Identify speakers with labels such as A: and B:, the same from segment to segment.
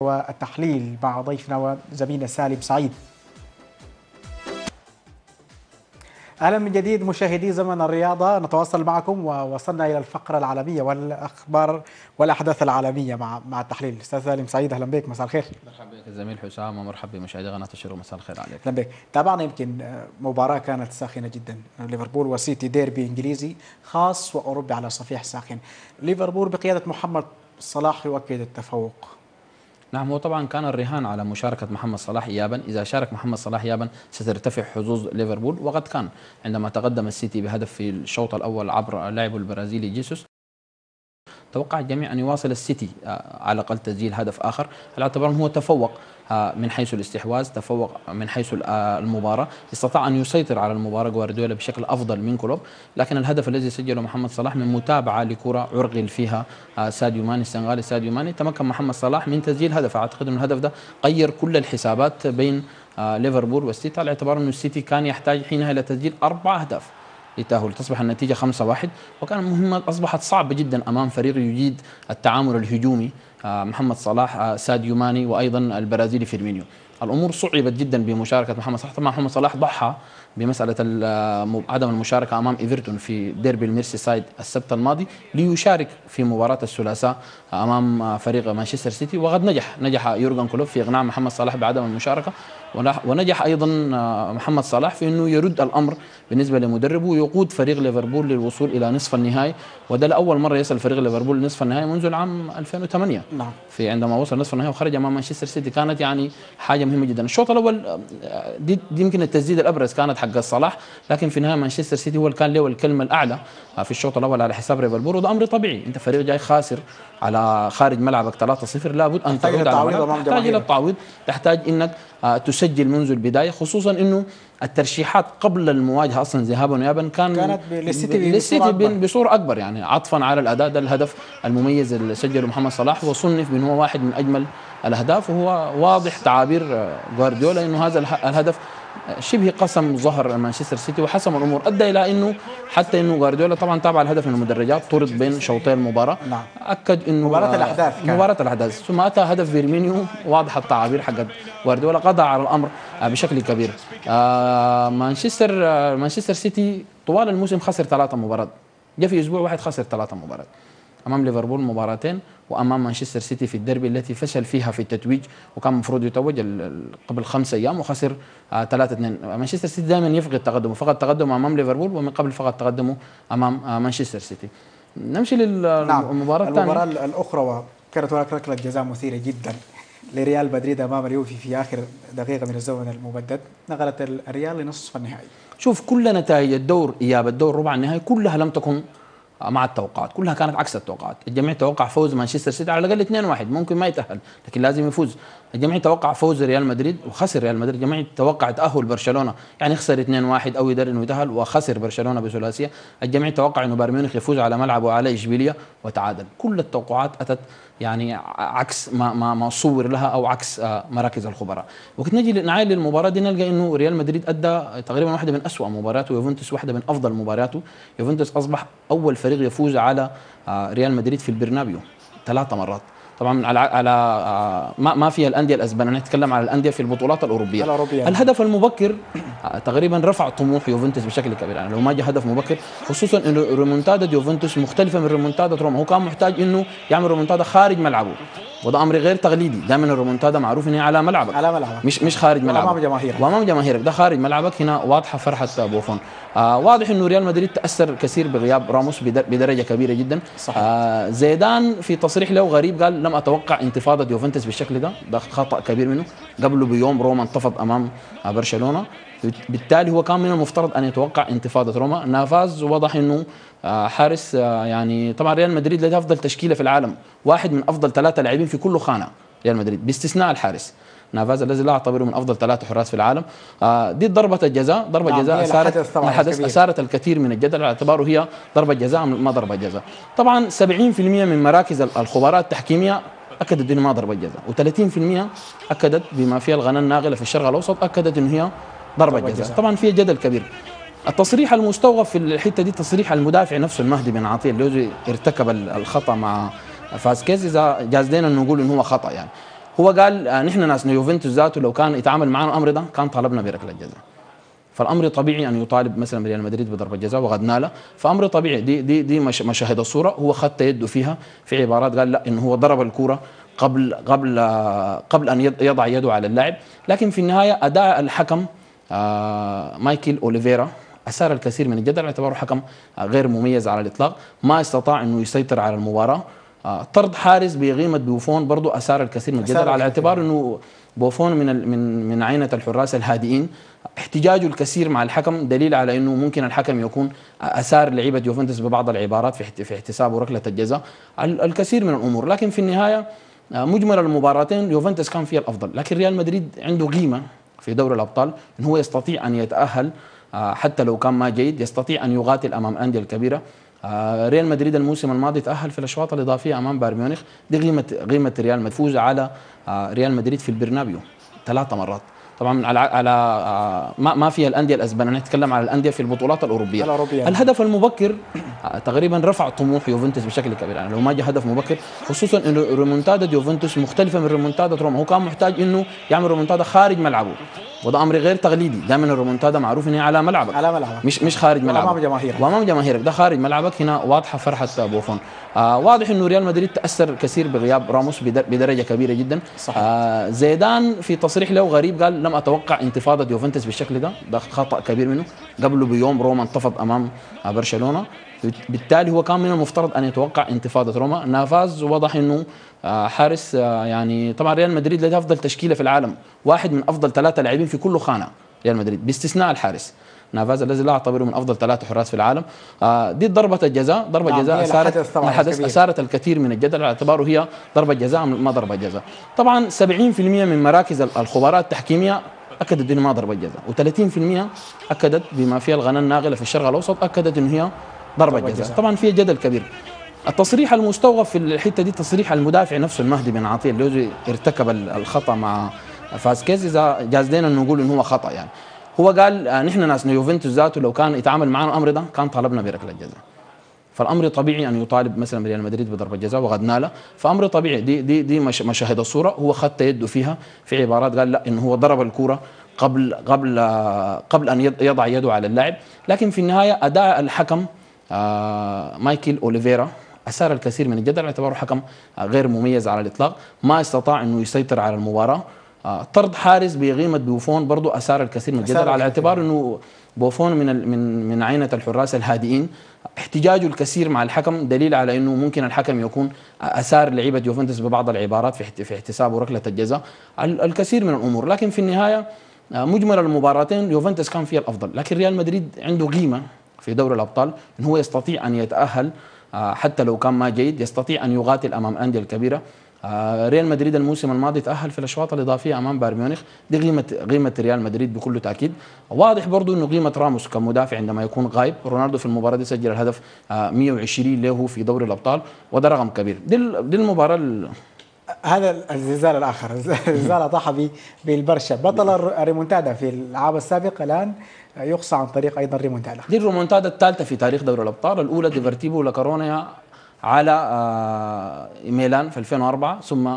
A: والتحليل مع ضيفنا وزميلنا سالم سعيد اهلا من جديد مشاهدي زمن الرياضه نتواصل معكم ووصلنا الى الفقره العالميه والاخبار والاحداث العالميه مع مع التحليل استاذ سالم سعيد اهلا بك مساء الخير
B: مرحبا بك الزميل حسام ومرحبا بمشاهدي قناه الشرق مساء الخير عليك اهلا بك تابعنا يمكن
A: آه، مباراه كانت ساخنه جدا ليفربول وسيتي ديربي انجليزي خاص واوروبي على صفيح ساخن ليفربول بقياده محمد صلاح يؤكد التفوق
B: نعم هو طبعا كان الرهان على مشاركة محمد صلاح إيابا إذا شارك محمد صلاح إيابا سترتفع حظوظ ليفربول وقد كان عندما تقدم السيتي بهدف في الشوط الأول عبر لاعبه البرازيلي جيسوس توقع الجميع أن يواصل السيتي آه، على الأقل تسجيل هدف آخر على اعتبار هو تفوق آه، من حيث الاستحواذ تفوق من حيث آه، المباراة استطاع أن يسيطر على المباراة جوارديولا بشكل أفضل من كلوب لكن الهدف الذي سجله محمد صلاح من متابعة لكرة عرقل فيها آه، ساديو ماني السنغالي ساديو ماني تمكن محمد صلاح من تسجيل هدف أعتقد أن الهدف ده غير كل الحسابات بين ليفربول والسيتي على اعتبار أن السيتي كان يحتاج حينها إلى تسجيل أربع أهداف لتأهل تصبح النتيجة 5-1 وكان مهمة أصبحت صعبة جدا أمام فريق يجيد التعامل الهجومي آه، محمد صلاح آه، ساديو ماني وأيضا البرازيلي فيرمينيو الامور صعبت جدا بمشاركه محمد صلاح طبعا محمد صلاح ضحى بمساله آه، عدم المشاركه امام ايفرتون في ديربي الميرسي سايد السبت الماضي ليشارك في مباراه الثلاثاء امام فريق مانشستر سيتي وقد نجح نجح يورجن كلوب في اقناع محمد صلاح بعدم المشاركه ونجح ايضا آه، محمد صلاح في انه يرد الامر بالنسبه لمدربه ويقود فريق ليفربول للوصول الى نصف النهائي وده لاول مره يصل فريق ليفربول لنصف النهائي منذ العام 2008 نعم في عندما وصل نصف النهائي وخرج امام مانشستر سيتي كانت يعني حاجه مهمه جدا الشوط الاول آه، دي, دي يمكن التسديد الابرز كانت حق صلاح لكن في النهايه مانشستر سيتي هو اللي كان له الكلمه الاعلى آه، في الشوط الاول على حساب ليفربول وده امر طبيعي انت فريق جاي خاسر على خارج ملعبك 3-0 لابد ان تعود على تحتاج الى التعويض تحتاج انك آه، تسجل منذ البدايه خصوصا انه الترشيحات قبل المواجهه اصلا ذهابا وايابا كان كانت للسيتي بصورة, بصوره اكبر يعني عطفا على الاداء ده الهدف المميز اللي سجله محمد صلاح وصنف من هو واحد من اجمل الاهداف وهو واضح تعابير آه، جوارديولا انه هذا الهدف شبه قسم ظهر مانشستر سيتي وحسم الامور ادى الى انه حتى انه جوارديولا طبعا تابع الهدف من المدرجات طرد بين شوطي المباراه نعم. اكد انه مباراه الاحداث كان. مباراه الاحداث ثم اتى هدف فيرمينيو واضحه التعابير حقت جوارديولا قضى على الامر آه، بشكل كبير آه، مانشستر آه، مانشستر سيتي طوال الموسم خسر ثلاثه مباريات جاء في اسبوع واحد خسر ثلاثه مباريات امام ليفربول مباراتين وامام مانشستر سيتي في الدربي التي فشل فيها في التتويج وكان المفروض يتوج قبل خمس ايام وخسر 3 آه، 2 مانشستر سيتي دائما يفقد تقدمه فقد تقدمه امام ليفربول ومن قبل فقد تقدمه امام آه، مانشستر سيتي نمشي نعم. للمباراه نعم. المباراه
A: الاخرى كانت هناك ركله جزاء مثيره جدا لريال مدريد امام اليوفي في اخر دقيقه من الزمن المبدد نقلت الريال لنصف
B: النهائي شوف كل نتائج الدور اياب الدور ربع النهائي كلها لم تكن مع التوقعات كلها كانت عكس التوقعات الجميع توقع فوز مانشستر سيتي على الاقل 2-1 ممكن ما يتاهل لكن لازم يفوز الجميع توقع فوز ريال مدريد وخسر ريال مدريد الجميع توقع تاهل برشلونه يعني خسر 2-1 او يقدر انه يتاهل وخسر برشلونه بثلاثيه الجميع توقع انه بايرن ميونخ يفوز على ملعبه على اشبيليه وتعادل كل التوقعات اتت يعني عكس ما ما ما صور لها او عكس آه، مراكز الخبراء وقت نجي نعاين للمباراه دي نلقى انه ريال مدريد ادى تقريبا واحده من اسوا مبارياته ويوفنتوس واحده من افضل مبارياته يوفنتوس اصبح اول الفريق يفوز على آه، ريال مدريد في البرنابيو ثلاثة مرات طبعا على على آه، ما ما فيها الانديه الاسبان انا اتكلم على الانديه في البطولات الاوروبيه الأوروبية. الهدف المبكر آه، تقريبا رفع طموح يوفنتوس بشكل كبير يعني لو ما جاء هدف مبكر خصوصا انه ريمونتادا يوفنتوس مختلفه من ريمونتادا روما هو كان محتاج انه يعمل ريمونتادا خارج ملعبه وده امر غير تقليدي دائما الريمونتادا معروف انه هي على ملعبك على ملعبك مش مش خارج ملعبك وامام جماهيرك وامام جماهيرك ده خارج ملعبك هنا واضحه فرحه بوفون آه واضح انه ريال مدريد تاثر كثير بغياب راموس بدرجه كبيره جدا صحيح. آه زيدان في تصريح له غريب قال لم اتوقع انتفاضه يوفنتوس بالشكل ده ده خطا كبير منه قبله بيوم روما انتفض امام برشلونه بالتالي هو كان من المفترض ان يتوقع انتفاضه روما نافاز وضح انه آه، حارس آه، يعني طبعا ريال مدريد لديه افضل تشكيله في العالم واحد من افضل ثلاثه لاعبين في كل خانه ريال مدريد باستثناء الحارس نافاز الذي لا اعتبره من افضل ثلاثه حراس في العالم آه، دي ضربه الجزاء ضربه نعم جزاء اثارت الحدث اثارت الكثير من الجدل على اعتباره هي ضربه جزاء ما ضربه جزاء طبعا 70% من مراكز الخبراء التحكيميه اكدت انه ما ضربه جزاء و30% اكدت بما فيها الغنى الناغله في الشرق الاوسط اكدت انه هي ضربه جزاء طبعا في جدل كبير التصريح المستوغف في الحته دي تصريح المدافع نفسه المهدي بن عطيه اللي ارتكب الخطا مع فاسكيز اذا جاز انه نقول انه هو خطا يعني هو قال آه، نحن ناس يوفنتوس ذاته لو كان يتعامل معنا الامر ده كان طالبنا بركله جزاء فالامر طبيعي ان يطالب مثلا ريال مدريد بضربه جزاء وقد ناله فامر طبيعي دي دي دي مشاهد الصوره هو خط يده فيها في عبارات قال لا انه هو ضرب الكوره قبل قبل آه، قبل ان يضع يده على اللاعب لكن في النهايه اداء الحكم آه، مايكل اوليفيرا اثار الكثير من الجدل اعتباره حكم غير مميز على الاطلاق ما استطاع انه يسيطر على المباراه آه، طرد حارس بقيمه بوفون برضو اثار الكثير من الجدل على اعتبار انه بوفون من من من عينه الحراس الهادئين احتجاجه الكثير مع الحكم دليل على انه ممكن الحكم يكون اثار لعيبه يوفنتوس ببعض العبارات في في احتسابه ركله الجزاء الكثير من الامور لكن في النهايه آه، مجمل المباراتين يوفنتوس كان فيها الافضل لكن ريال مدريد عنده قيمه في دوري الابطال ان هو يستطيع ان يتاهل آه، حتى لو كان ما جيد يستطيع ان يقاتل امام الانديه الكبيره آه، ريال مدريد الموسم الماضي تاهل في الاشواط الاضافيه امام بايرن ميونخ دي قيمه قيمه ريال مدفوز على آه، ريال مدريد في البرنابيو ثلاثه مرات طبعا على على آه، ما ما فيها الانديه الاسبان انا اتكلم على الانديه في البطولات الاوروبيه الأوروبية. الهدف المبكر آه، تقريبا رفع طموح يوفنتوس بشكل كبير يعني لو ما جاء هدف مبكر خصوصا انه ريمونتادا يوفنتوس مختلفه من ريمونتادا روما هو كان محتاج انه يعمل ريمونتادا خارج ملعبه وده امر غير تقليدي دائما الريمونتادا معروف انه هي على ملعبك على ملعبك مش مش خارج ملعبك وامام جماهيرك وامام جماهيرك ده خارج ملعبك هنا واضحه فرحه بوفون آه واضح انه ريال مدريد تاثر كثير بغياب راموس بدرجه كبيره جدا صحيح. آه زيدان في تصريح له غريب قال لم اتوقع انتفاضه يوفنتوس بالشكل ده ده خطا كبير منه قبله بيوم روما انتفض امام برشلونه بالتالي هو كان من المفترض ان يتوقع انتفاضه روما نافاز وضح انه آه، حارس آه، يعني طبعا ريال مدريد لديه افضل تشكيله في العالم واحد من افضل ثلاثه لاعبين في كل خانه ريال مدريد باستثناء الحارس نافاز الذي لا اعتبره من افضل ثلاثه حراس في العالم آه، دي ضربه الجزاء ضربه نعم جزاء اثارت اثارت الكثير من الجدل على اعتباره هي ضربه جزاء ما ضربه جزاء طبعا 70% من مراكز الخبراء التحكيميه اكدت انه ما ضربه جزاء و30% اكدت بما فيها الغنى الناغله في الشرق الاوسط اكدت انه هي ضربه جزاء طبعا في جدل كبير التصريح المستوغف في الحته دي تصريح المدافع نفسه المهدي بن عطيه اللي ارتكب الخطا مع فاسكيز اذا جاز انه نقول انه هو خطا يعني هو قال آه، نحن ناس يوفنتوس ذاته لو كان يتعامل معنا الامر ده كان طالبنا بركله جزاء فالامر طبيعي ان يطالب مثلا ريال مدريد بضربه جزاء وقد ناله فامر طبيعي دي دي دي مشاهد الصوره هو خط يده فيها في عبارات قال لا انه هو ضرب الكوره قبل قبل آه، قبل ان يضع يده على اللاعب لكن في النهايه اداء الحكم آه، مايكل اوليفيرا اثار الكثير من الجدل اعتباره حكم غير مميز على الاطلاق ما استطاع انه يسيطر على المباراه آه، طرد حارس بقيمه بوفون برضو اثار الكثير من الجدل على اعتبار انه بوفون من من من عينه الحراس الهادئين احتجاجه الكثير مع الحكم دليل على انه ممكن الحكم يكون اثار لعيبه يوفنتوس ببعض العبارات في في احتسابه ركله الجزاء الكثير من الامور لكن في النهايه آه، مجمل المباراتين يوفنتوس كان فيها الافضل لكن ريال مدريد عنده قيمه في دوري الابطال ان هو يستطيع ان يتاهل آه، حتى لو كان ما جيد يستطيع ان يقاتل امام الانديه الكبيره آه، ريال مدريد الموسم الماضي تاهل في الاشواط الاضافيه امام بايرن ميونخ دي قيمه قيمه ريال مدريد بكل تاكيد واضح برضو انه قيمه راموس كمدافع عندما يكون غايب رونالدو في المباراه دي سجل الهدف 120 آه، له في دوري الابطال وده رقم كبير دي المباراه المباراه
A: هذا الزلزال الاخر الزلزال اطاح بالبرشا بطل الريمونتادا في الألعاب السابق الان يقصى عن طريق ايضا ريمونتادا
B: دي الريمونتادا الثالثه في تاريخ دوري الابطال الاولى ديفرتيبو ولا على آه، ميلان في 2004 ثم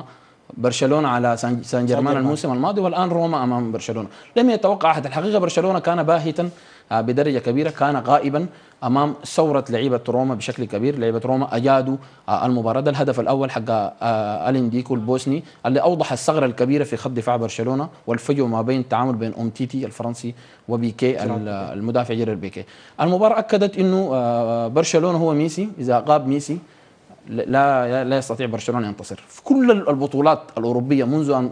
B: برشلونه على سان جيرمان الموسم الماضي والان روما امام برشلونه، لم يتوقع احد الحقيقه برشلونه كان باهتا آه، بدرجه كبيره كان غائبا امام ثوره لعيبه روما بشكل كبير، لعيبه روما اجادوا آه، المباراه، ده الهدف الاول حق الين ديكو البوسني اللي اوضح الثغره الكبيره في خط دفاع برشلونه والفجوه ما بين التعامل بين تيتي الفرنسي وبيكي المدافع جيرير بيكي. المباراه اكدت انه برشلونه هو ميسي، اذا غاب ميسي لا لا يستطيع برشلونه ان ينتصر في كل البطولات الاوروبيه منذ ان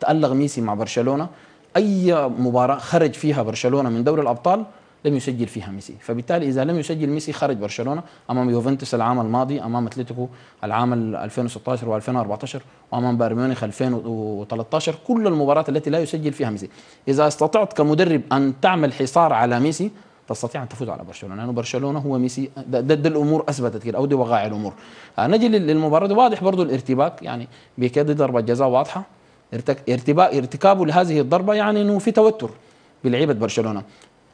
B: تالق ميسي مع برشلونه اي مباراه خرج فيها برشلونه من دوري الابطال لم يسجل فيها ميسي فبالتالي اذا لم يسجل ميسي خرج برشلونه امام يوفنتوس العام الماضي امام اتلتيكو العام 2016 و2014 وامام بايرن ميونخ 2013 كل المباريات التي لا يسجل فيها ميسي اذا استطعت كمدرب ان تعمل حصار على ميسي تستطيع أن تفوز على برشلونة لأنه برشلونة هو ميسي ده, ده, الأمور أثبتت كده أو دي وقائع الأمور آه، نجي للمباراة دي واضح برضه الارتباك يعني بيكاد ضربة جزاء واضحة ارتباك ارتكابه لهذه الضربة يعني أنه في توتر بلعيبة برشلونة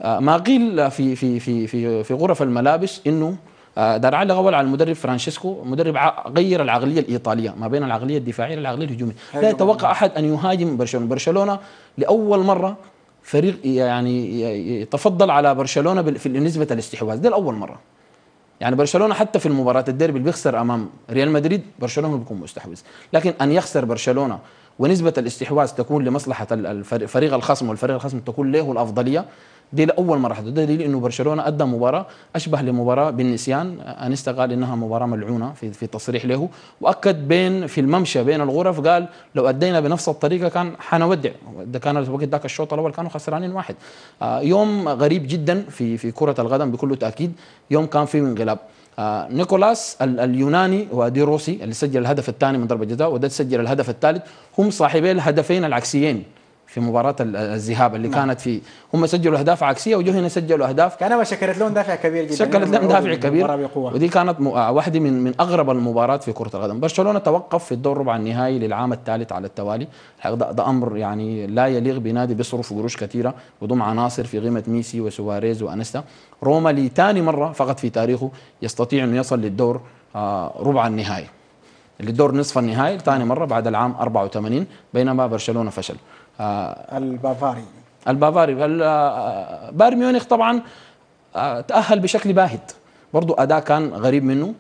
B: آه، ما قيل في في في في في غرف الملابس انه آه، دار على غول على المدرب فرانشيسكو مدرب غير العقليه الايطاليه ما بين العقليه الدفاعيه للعقليه الهجوميه لا يتوقع احد ان يهاجم برشلونه برشلونه لاول مره فريق يعني يتفضل على برشلونه في نسبه الاستحواذ ده لاول مره يعني برشلونه حتى في المباراه الديربي اللي بيخسر امام ريال مدريد برشلونه بيكون مستحوذ لكن ان يخسر برشلونه ونسبه الاستحواذ تكون لمصلحه الفريق الخصم والفريق الخصم تكون له الافضليه دي لاول مره حدث ده دليل انه برشلونه ادى مباراه اشبه لمباراه بالنسيان انستا قال انها مباراه ملعونه في في تصريح له واكد بين في الممشى بين الغرف قال لو ادينا بنفس الطريقه كان حنودع ده كان الوقت ذاك الشوط الاول كانوا خسرانين واحد آه، يوم غريب جدا في في كره القدم بكل تاكيد يوم كان فيه انقلاب آه نيكولاس اليوناني وادي روسي اللي سجل الهدف الثاني من ضربه جزاء وده سجل الهدف الثالث هم صاحبي الهدفين العكسيين في مباراة الذهاب اللي نعم. كانت في هم سجلوا أهداف عكسية وجو هنا سجلوا أهداف ما شكلت لهم دافع كبير جدا شكلت لهم يعني دافع كبير ودي كانت واحدة من من أغرب المباريات في كرة القدم برشلونة توقف في الدور ربع النهائي للعام الثالث على التوالي ده, ده أمر يعني لا يليق بنادي بيصرف قروش كثيرة وضم عناصر في قيمة ميسي وسواريز وأنستا روما لثاني مرة فقط في تاريخه يستطيع أنه يصل للدور آه، ربع النهائي للدور نصف النهائي ثاني مرة بعد العام 84 بينما برشلونة فشل البافاري البافاري آه، آه، بايرن ميونخ طبعا آه، تأهل بشكل باهت برضو أداء كان غريب منه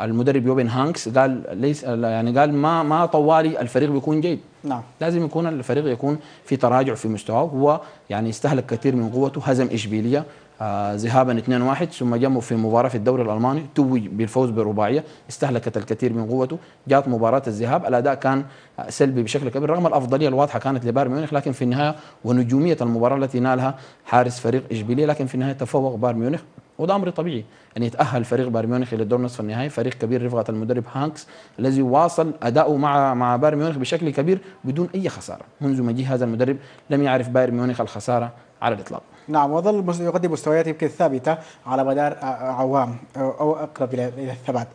B: المدرب يوبن هانكس قال ليس يعني قال ما ما طوالي الفريق بيكون جيد نعم لازم يكون الفريق يكون في تراجع في مستواه هو يعني استهلك كثير من قوته هزم اشبيليه آه، ذهابا 2-1 ثم جموا في مباراة في الدوري الألماني توج بالفوز برباعية استهلكت الكثير من قوته جات مباراة الذهاب الأداء كان سلبي بشكل كبير رغم الأفضلية الواضحة كانت لبايرن ميونخ لكن في النهاية ونجومية المباراة التي نالها حارس فريق إشبيلية لكن في النهاية تفوق بايرن ميونخ وده امر طبيعي ان يتاهل فريق بايرن ميونخ الى دور نصف النهائي فريق كبير رفقه المدرب هانكس الذي واصل اداؤه مع مع بايرن ميونخ بشكل كبير بدون اي خساره منذ مجيء هذا المدرب لم يعرف بايرن ميونخ الخساره على الاطلاق
A: نعم وظل يقدم مستويات يمكن ثابتة على مدار آه، آه، عوام أو أقرب إلى الثبات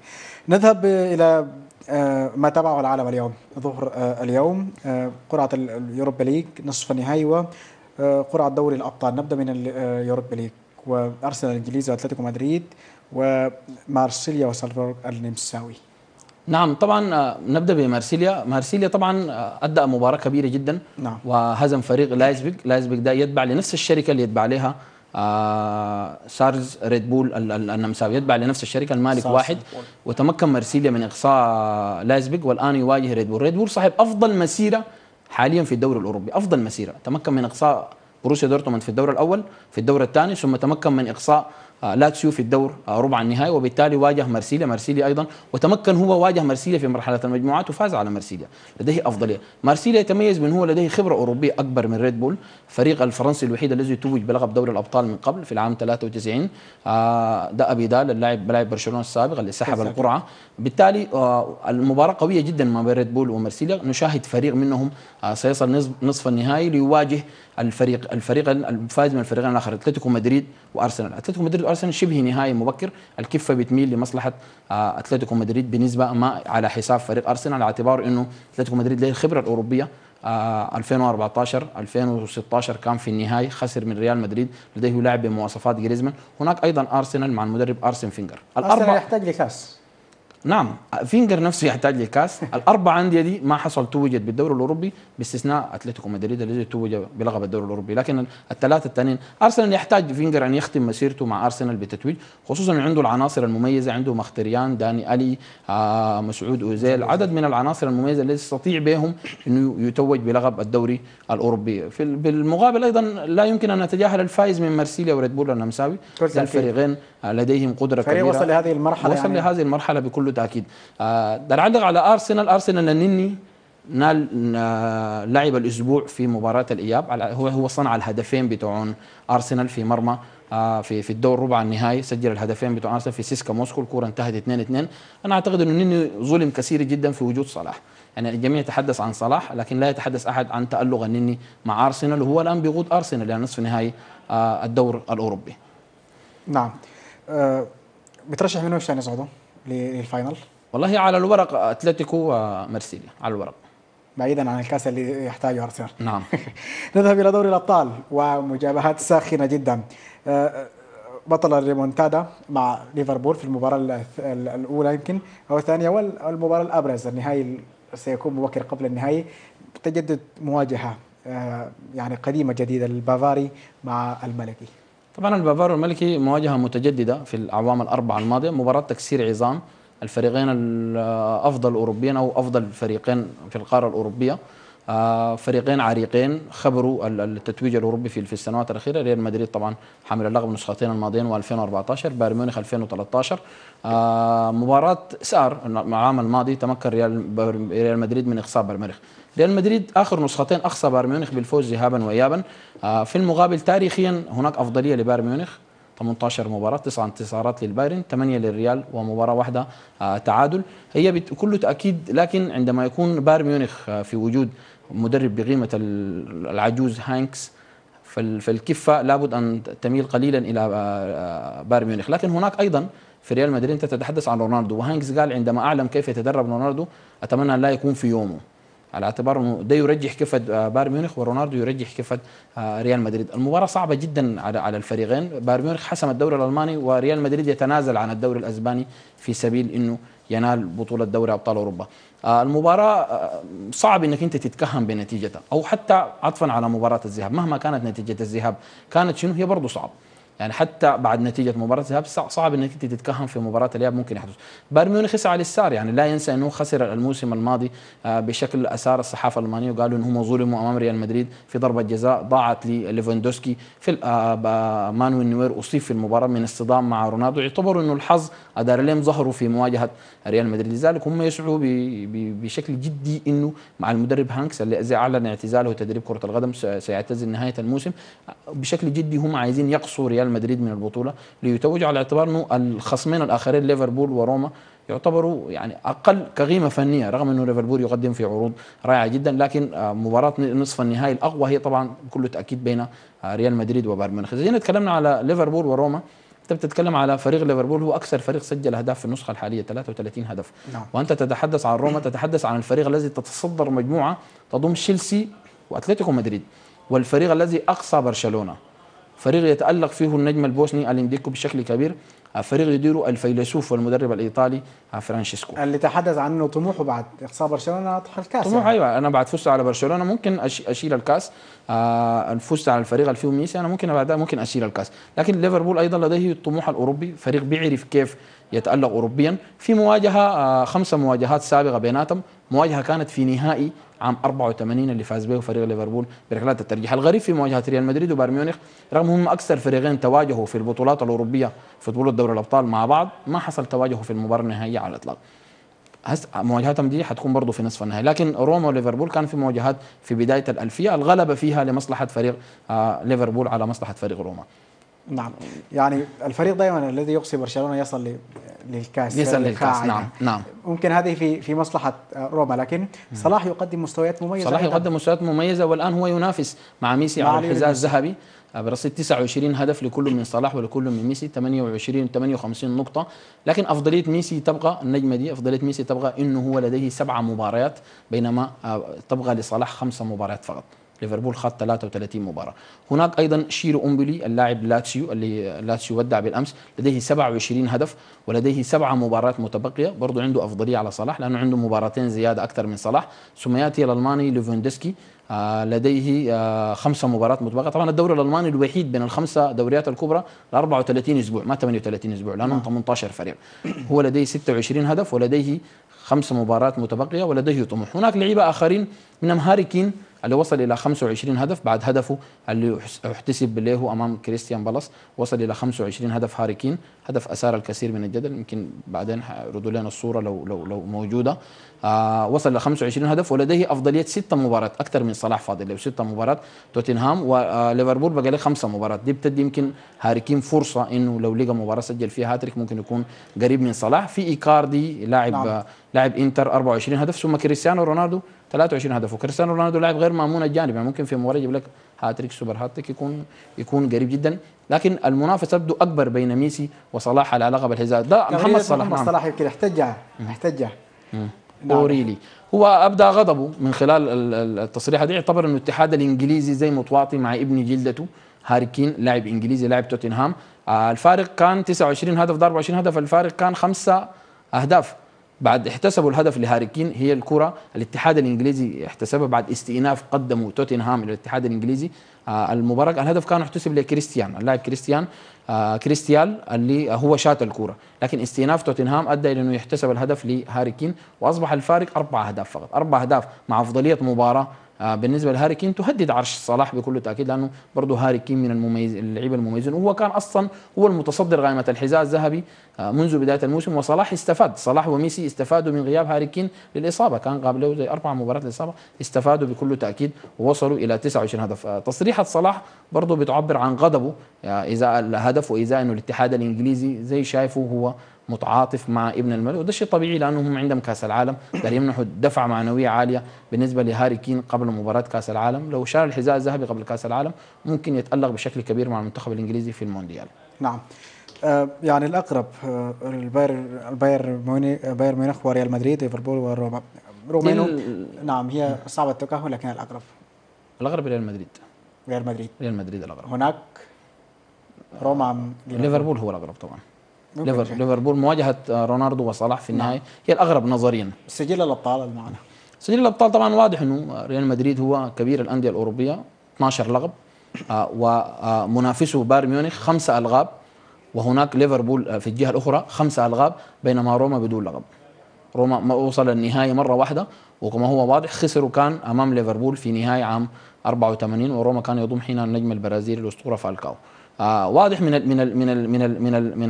A: نذهب إلى آه، ما تبعه العالم اليوم ظهر اليوم قرعة اليوروبا ليج نصف النهائي وقرعة دوري الأبطال نبدأ من اليوروبا ليج وأرسنال الإنجليزي وأتلتيكو مدريد ومارسيليا وسالفورغ النمساوي
B: نعم طبعا آه، نبدا بمارسيليا مارسيليا طبعا آه، ادى مباراه كبيره جدا نعم. وهزم فريق لايزبيك لايزبيك ده يتبع لنفس الشركه اللي يتبع لها آه سارز ريد بول النمساوي يتبع لنفس الشركه المالك واحد وتمكن مارسيليا من اقصاء لايزبيك والان يواجه ريد بول ريد بول صاحب افضل مسيره حاليا في الدوري الاوروبي افضل مسيره تمكن من اقصاء بروسيا دورتموند في الدور الاول في الدور الثاني ثم تمكن من اقصاء آه، لاتسيو في الدور آه، ربع النهائي وبالتالي واجه مرسيليا مرسيليا ايضا وتمكن هو واجه مرسيليا في مرحله المجموعات وفاز على مرسيليا لديه افضليه مرسيليا يتميز من هو لديه خبره اوروبيه اكبر من ريد بول فريق الفرنسي الوحيد الذي توج بلقب دوري الابطال من قبل في العام 93 آه، ده ابيدال اللاعب لاعب برشلونه السابق اللي سحب القرعه بالتالي المباراه قويه جدا ما بين ريد بول ومرسيليا نشاهد فريق منهم سيصل نصف, النهائي ليواجه الفريق الفريق الفائز من الفريقين الاخر اتلتيكو مدريد وارسنال، اتلتيكو مدريد وارسنال شبه نهائي مبكر، الكفه بتميل لمصلحه آه، اتلتيكو مدريد بنسبه ما على حساب فريق ارسنال على اعتبار انه اتلتيكو مدريد له الخبره الاوروبيه 2014 آه، 2016 كان في النهائي خسر من ريال مدريد لديه لاعب بمواصفات جريزمان هناك ايضا ارسنال مع المدرب ارسن فينجر الاربعه يحتاج لكاس نعم فينجر نفسه يحتاج لكاس الأربعة انديه دي ما حصل توجد بالدوري الاوروبي باستثناء اتلتيكو مدريد الذي توج بلقب الدوري الاوروبي لكن الثلاثه الثانيين ارسنال يحتاج فينجر ان يختم مسيرته مع ارسنال بتتويج خصوصا عنده العناصر المميزه عنده مختريان داني الي آه مسعود اوزيل عدد من العناصر المميزه اللي يستطيع بهم انه يتوج بلقب الدوري الاوروبي في بالمقابل ايضا لا يمكن ان نتجاهل الفائز من مرسيليا وريد بول النمساوي الفريقين لديهم قدره كبيره وصل لهذه المرحله وصل يعني لهذه المرحله بكل تاكيد ده آه، عندك على ارسنال ارسنال نني نال آه، لعب الاسبوع في مباراه الاياب هو هو صنع الهدفين بتوعون ارسنال في مرمى آه، في في الدور ربع النهائي سجل الهدفين بتوع ارسنال في سيسكا موسكو الكره انتهت 2 2 انا اعتقد انه نني ظلم كثير جدا في وجود صلاح يعني الجميع يتحدث عن صلاح لكن لا يتحدث احد عن تالق النني مع ارسنال وهو الان بيقود ارسنال الى يعني نصف نهائي الدور الاوروبي
A: نعم آه، بترشح منو عشان يصعدوا للفاينل؟
B: والله على الورق اتلتيكو ومرسيليا على الورق بعيدا عن الكاس اللي
A: يحتاجه ارسنال نعم نذهب الى دوري الابطال ومجابهات ساخنه جدا آه، آه، بطل الريمونتادا مع ليفربول في المباراة الأولى يمكن أو الثانية والمباراة الأبرز النهائي سيكون مبكر قبل النهائي تجدد مواجهة يعني قديمة جديدة للبافاري مع الملكي
B: طبعا البافار والملكي مواجهه متجدده في الاعوام الاربعه الماضيه مباراه تكسير عظام الفريقين الافضل اوروبيا او افضل فريقين في القاره الاوروبيه آه، فريقين عريقين خبروا التتويج الاوروبي في السنوات الاخيره ريال مدريد طبعا حامل اللقب النسختين الماضيين و2014 بايرن ميونخ 2013 آه، مباراه سار العام الماضي تمكن ريال ريال مدريد من اخصاب بايرن ميونخ ريال مدريد اخر نسختين اقصى بايرن ميونخ بالفوز ذهابا وايابا آه، في المقابل تاريخيا هناك افضليه لبايرن ميونخ 18 مباراة 9 انتصارات للبايرن 8 للريال ومباراة واحدة آه، تعادل هي بكل تأكيد لكن عندما يكون بايرن ميونخ آه، في وجود مدرب بقيمة العجوز هانكس فالكفة لابد أن تميل قليلا إلى بايرن ميونخ لكن هناك أيضا في ريال مدريد أنت تتحدث عن رونالدو وهانكس قال عندما أعلم كيف يتدرب رونالدو أتمنى أن لا يكون في يومه على اعتبار انه ده يرجح كفه آه، بايرن ميونخ ورونالدو يرجح كفه آه، ريال مدريد، المباراه صعبه جدا على على الفريقين، بايرن ميونخ حسم الدوري الالماني وريال مدريد يتنازل عن الدوري الاسباني في سبيل انه ينال بطوله دوري ابطال اوروبا. آه، المباراه صعب انك انت تتكهن بنتيجتها او حتى عطفا على مباراه الذهاب، مهما كانت نتيجه الذهاب كانت شنو هي برضه صعبه. يعني حتى بعد نتيجه مباراه الذهاب صعب انك انت تتكهن في مباراه الاياب ممكن يحدث بايرن ميونخ يسعى على السار يعني لا ينسى انه خسر الموسم الماضي آه، بشكل اثار الصحافه الالمانيه وقالوا انهم ظلموا امام ريال مدريد في ضربه جزاء ضاعت لليفاندوسكي في آه، مانويل نوير اصيب في المباراه من اصطدام مع رونالدو يعتبروا انه الحظ ادار لهم ظهروا في مواجهه ريال مدريد لذلك هم يسعوا بشكل جدي انه مع المدرب هانكس الذي اعلن اعتزاله تدريب كره القدم سيعتزل نهايه الموسم بشكل جدي هم عايزين يقصوا ريال ريال مدريد من البطوله ليتوج على اعتبار انه الخصمين الاخرين ليفربول وروما يعتبروا يعني اقل كقيمه فنيه رغم انه ليفربول يقدم في عروض رائعه جدا لكن آه، مباراه نصف النهائي الاقوى هي طبعا بكل تاكيد بين آه، ريال مدريد وبايرن ميونخ زينا تكلمنا على ليفربول وروما انت بتتكلم على فريق ليفربول هو اكثر فريق سجل اهداف في النسخه الحاليه 33 هدف نعم. وانت تتحدث عن روما تتحدث عن الفريق الذي تتصدر مجموعه تضم تشيلسي واتلتيكو مدريد والفريق الذي اقصى برشلونه فريق يتألق فيه النجم البوسني الانديكو بشكل كبير فريق يديره الفيلسوف والمدرب الايطالي آه، فرانشيسكو
A: اللي تحدث عنه طموحه بعد اقصاء برشلونه الكاس طموح
B: يعني. ايوه انا بعد فزت على برشلونه ممكن اشيل الكاس آه فزت على الفريق اللي فيه ميسي انا ممكن بعدها ممكن اشيل الكاس لكن ليفربول ايضا لديه الطموح الاوروبي فريق بيعرف كيف يتالق اوروبيا في مواجهه آه، خمسه مواجهات سابقه بيناتهم مواجهه كانت في نهائي عام 84 اللي فاز به فريق ليفربول بركلات الترجيح الغريب في مواجهه ريال مدريد وبايرن ميونخ رغم هم اكثر فريقين تواجهوا في البطولات الاوروبيه في بطوله دوري الابطال مع بعض ما حصل تواجه في المباراه النهائيه على الاطلاق هس مواجهاتهم دي حتكون برضه في نصف النهائي لكن روما وليفربول كان في مواجهات في بدايه الالفيه الغلبه فيها لمصلحه فريق آه، ليفربول على مصلحه فريق روما
A: نعم يعني الفريق دائما الذي يقصي برشلونه يصل للكاس يصل للكاس نعم نعم ممكن هذه في في مصلحه روما لكن صلاح يقدم مستويات مميزه صلاح يقدم
B: مستويات مميزه والان هو ينافس مع ميسي مع على الحذاء الذهبي برصيد 29 هدف لكل من صلاح ولكل من ميسي 28 58 نقطة لكن أفضلية ميسي تبقى النجمة دي أفضلية ميسي تبقى أنه هو لديه سبعة مباريات بينما آه، تبقى لصلاح خمسة مباريات فقط ليفربول خاض 33 مباراه هناك ايضا شيرو امبلي اللاعب لاتسيو اللي لاتسيو ودع بالامس لديه 27 هدف ولديه سبع مباريات متبقيه برضه عنده افضليه على صلاح لانه عنده مباراتين زياده اكثر من صلاح ثم ياتي الالماني ليفوندسكي آه لديه آه خمسة مباريات متبقية طبعا الدوري الألماني الوحيد بين الخمسة دوريات الكبرى 34 أسبوع ما 38 أسبوع لأنهم نعم. 18 فريق هو لديه 26 هدف ولديه خمس مباريات متبقية ولديه طموح هناك لعيبة آخرين منهم هاري كين اللي وصل الى 25 هدف بعد هدفه اللي احتسب بالله امام كريستيان بالاس وصل الى 25 هدف هاري كين هدف اثار الكثير من الجدل يمكن بعدين ردوا لنا الصوره لو لو لو موجوده آه وصل الى 25 هدف ولديه افضليه ست مباريات اكثر من صلاح فاضل له ست مباريات توتنهام وليفربول آه، بقى له خمسه مباريات دي بتدي يمكن هاري كين فرصه انه لو لقى مباراه سجل فيها هاتريك ممكن يكون قريب من صلاح في ايكاردي لاعب نعم. لاعب انتر 24 هدف ثم كريستيانو رونالدو 23 هدف وكريستيانو رونالدو لاعب غير مامون الجانب يعني ممكن في مباراه يجيب لك هاتريك سوبر هاتريك يكون يكون قريب جدا لكن المنافسه تبدو اكبر بين ميسي وصلاح على لقب الحذاء ده محمد صلاح محمد نعم. صلاح
A: يمكن احتجها
B: احتجها نعم. اوريلي هو ابدى غضبه من خلال التصريح هذا يعتبر انه الاتحاد الانجليزي زي متواطي مع ابن جلدته هاري كين لاعب انجليزي لاعب توتنهام آه، الفارق كان 29 هدف ضرب 24 هدف الفارق كان خمسه اهداف بعد احتسبوا الهدف لهاريكين هي الكرة الاتحاد الانجليزي احتسبها بعد استئناف قدمه توتنهام للاتحاد الانجليزي آه، المباراة الهدف كان احتسب لكريستيان اللاعب كريستيان آه، كريستيال اللي هو شات الكرة لكن استئناف توتنهام ادى الى انه يحتسب الهدف لهاريكين واصبح الفارق اربع اهداف فقط اربع اهداف مع افضلية مباراة آه، بالنسبه لهاري كين تهدد عرش صلاح بكل تاكيد لانه برضه هاري كين من المميز اللعيبه المميزين وهو كان اصلا هو المتصدر قائمه الحذاء الذهبي آه، منذ بدايه الموسم وصلاح استفاد صلاح وميسي استفادوا من غياب هاري كين للاصابه كان قبله زي اربع مباريات للاصابه استفادوا بكل تاكيد ووصلوا الى 29 هدف آه، تصريحه صلاح برضه بتعبر عن غضبه اذا الهدف واذا انه الاتحاد الانجليزي زي شايفه هو متعاطف مع ابن الملك وده شيء طبيعي لانهم عندهم كاس العالم قال يمنحوا دفعه معنويه عاليه بالنسبه لهاري كين قبل مباراه كاس العالم لو شال الحذاء الذهبي قبل كاس العالم ممكن يتالق بشكل كبير مع المنتخب الانجليزي في المونديال
A: نعم آه، يعني الاقرب آه، الباير الباير آه، باير ميونخ وريال مدريد ليفربول وروما روما نعم هي صعبه التكهن لكن الاقرب
B: الاقرب ريال مدريد ريال مدريد ريال مدريد الاقرب هناك روما ليفربول هو الاقرب طبعا ليفربول مواجهه آه، رونالدو وصلاح في النهايه نعم. هي الاغرب نظريا سجل الابطال المعنى سجل الابطال طبعا واضح انه ريال مدريد هو كبير الانديه الاوروبيه 12 لقب آه، ومنافسه آه، بايرن ميونخ خمسه الغاب وهناك ليفربول في الجهه الاخرى خمسه الغاب بينما روما بدون لقب روما ما وصل النهائي مره واحده وكما هو واضح خسروا كان امام ليفربول في نهائي عام 84 وروما كان يضم حين النجم البرازيلي الاسطوره فالكاو آه واضح من الـ من الـ من الـ من الـ من, الـ من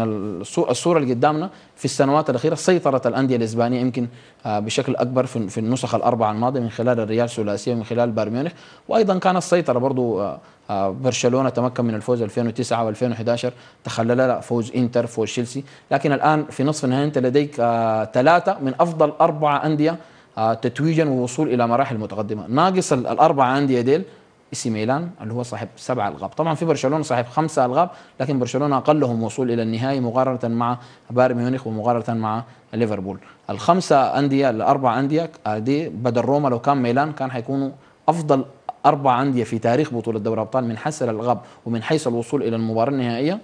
B: الصوره اللي قدامنا في السنوات الاخيره سيطرت الانديه الاسبانيه يمكن آه بشكل اكبر في, في النسخ الاربعه الماضيه من خلال الريال ثلاثيه من خلال بايرن ميونخ وايضا كانت السيطره برضو آه،, آه برشلونه تمكن من الفوز 2009 و2011 تخلل فوز انتر فوز تشيلسي لكن الان في نصف النهائي انت لديك آه، ثلاثه من افضل اربعه انديه آه، تتويجا ووصول الى مراحل متقدمه ناقص الاربعه انديه ديل اسي ميلان اللي هو صاحب سبع الغاب طبعا في برشلونه صاحب خمسه الغاب لكن برشلونه اقلهم وصول الى النهائي مقارنه مع بايرن ميونخ ومقارنه مع ليفربول الخمسه انديه الاربع انديه آه، دي بدل روما لو كان ميلان كان حيكونوا افضل اربع انديه في تاريخ بطوله دوري الابطال من حيث الالغاب ومن حيث الوصول الى المباراه النهائيه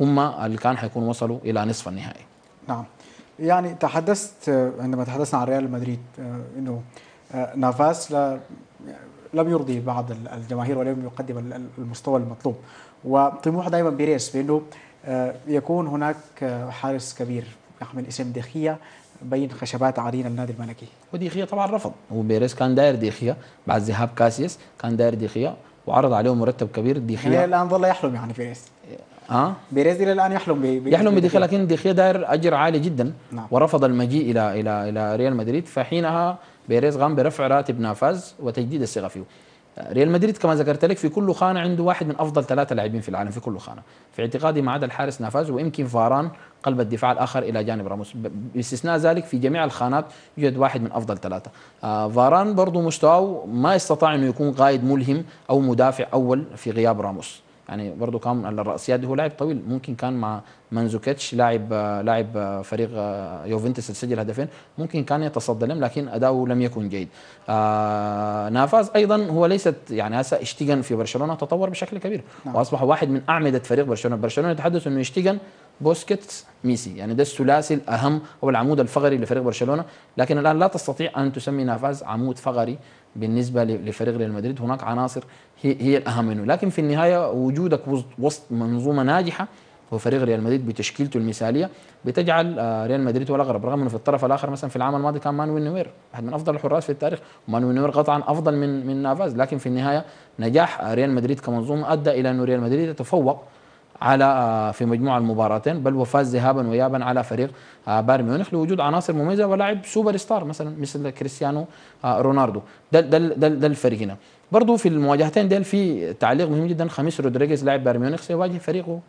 B: هم اللي كان حيكونوا وصلوا الى نصف النهائي
A: نعم يعني تحدثت آه، عندما تحدثنا عن ريال مدريد آه، انه نافاس لا لم يرضي بعض الجماهير ولم يقدم المستوى المطلوب وطموح دائما بيريس بانه آه، يكون هناك آه، حارس كبير يحمل اسم دخيه بين
B: خشبات عرين النادي الملكي وديخيا طبعا رفض وبيريس كان داير ديخيا بعد ذهاب كاسياس كان داير ديخيا وعرض عليه مرتب كبير يعني ديخيا يعني
A: الان ظل يحلم يعني بيريس ها آه؟ بيريز الى الان يحلم بي يحلم بديخيا لكن
B: ديخيا داير اجر عالي جدا نعم. ورفض المجيء الى الى الى ريال مدريد فحينها بيريز قام برفع راتب نافاز وتجديد الثقه فيه ريال مدريد كما ذكرت لك في كل خانه عنده واحد من افضل ثلاثه لاعبين في العالم في كل خانه في اعتقادي ما عدا الحارس نافاز ويمكن فاران قلب الدفاع الاخر الى جانب راموس باستثناء ذلك في جميع الخانات يوجد واحد من افضل ثلاثه آه فاران برضه مستواه ما استطاع انه يكون قائد ملهم او مدافع اول في غياب راموس يعني برضه كان الرأسيات دي هو لاعب طويل ممكن كان مع مانزوكيتش لاعب لاعب فريق آه، يوفنتوس اللي سجل هدفين ممكن كان يتصدى لهم لكن اداؤه لم يكن جيد. آه نافاز ايضا هو ليست يعني هسه اشتيغن في برشلونه تطور بشكل كبير نعم. واصبح واحد من اعمده فريق برشلونه، برشلونه يتحدث انه اشتيغن بوسكيتس ميسي يعني ده الثلاثي الاهم هو العمود الفقري لفريق برشلونه لكن الان لا تستطيع ان تسمي نافاز عمود فقري بالنسبه لفريق ريال مدريد هناك عناصر هي, هي الاهم منه لكن في النهايه وجودك وسط منظومه ناجحه هو فريق ريال مدريد بتشكيلته المثاليه بتجعل آه، ريال مدريد هو الاغرب رغم انه في الطرف الاخر مثلا في العام الماضي كان مانويل نوير واحد من افضل الحراس في التاريخ مانويل نوير قطعا افضل من من نافاز لكن في النهايه نجاح آه، ريال مدريد كمنظومه ادى الى انه ريال مدريد يتفوق على آه، في مجموعه المباراتين بل وفاز ذهابا وايابا على فريق آه، بايرن ميونخ لوجود عناصر مميزه ولاعب سوبر ستار مثلا مثل كريستيانو آه، رونالدو ده ده ده الفريق هنا برضه في المواجهتين ديل في تعليق مهم جدا خميس رودريغيز لاعب بايرن ميونخ سيواجه فريقه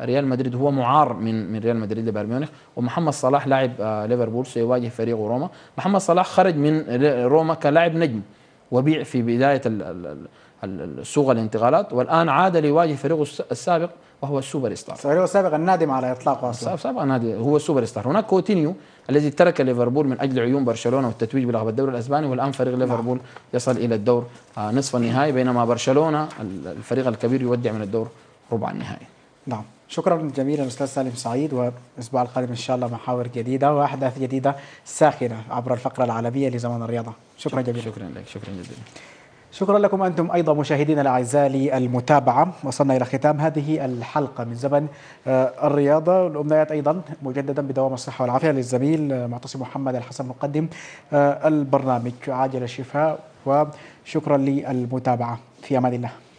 B: ريال مدريد هو معار من من ريال مدريد لبايرن ميونخ ومحمد صلاح لاعب ليفربول سيواجه فريقه روما محمد صلاح خرج من روما كلاعب نجم وبيع في بدايه صوغ الانتقالات والان عاد ليواجه فريقه السابق وهو السوبر ستار فريقه السابق النادم على اطلاقه اصلا سابق النادي هو السوبر ستار هناك كوتينيو الذي ترك ليفربول من اجل عيون برشلونه والتتويج بلقب الدوري الاسباني والان فريق نعم. ليفربول يصل الى الدور آه، نصف النهائي بينما برشلونه الفريق الكبير يودع من الدور ربع النهائي
A: نعم شكرا جميلا استاذ سالم سعيد والاسبوع القادم ان شاء الله محاور جديده واحداث جديده ساخنه عبر الفقره العالميه لزمان الرياضه شكرا
B: جزيلا شكرا لك شكرا جزيلا
A: شكرا لكم أنتم أيضا مشاهدينا الأعزاء للمتابعة وصلنا إلى ختام هذه الحلقة من زمن آه، الرياضة والأمنيات أيضا مجددا بدوام الصحة والعافية للزميل آه، معتصم محمد الحسن مقدم آه، البرنامج عاجل الشفاء وشكرا للمتابعة في أمان الله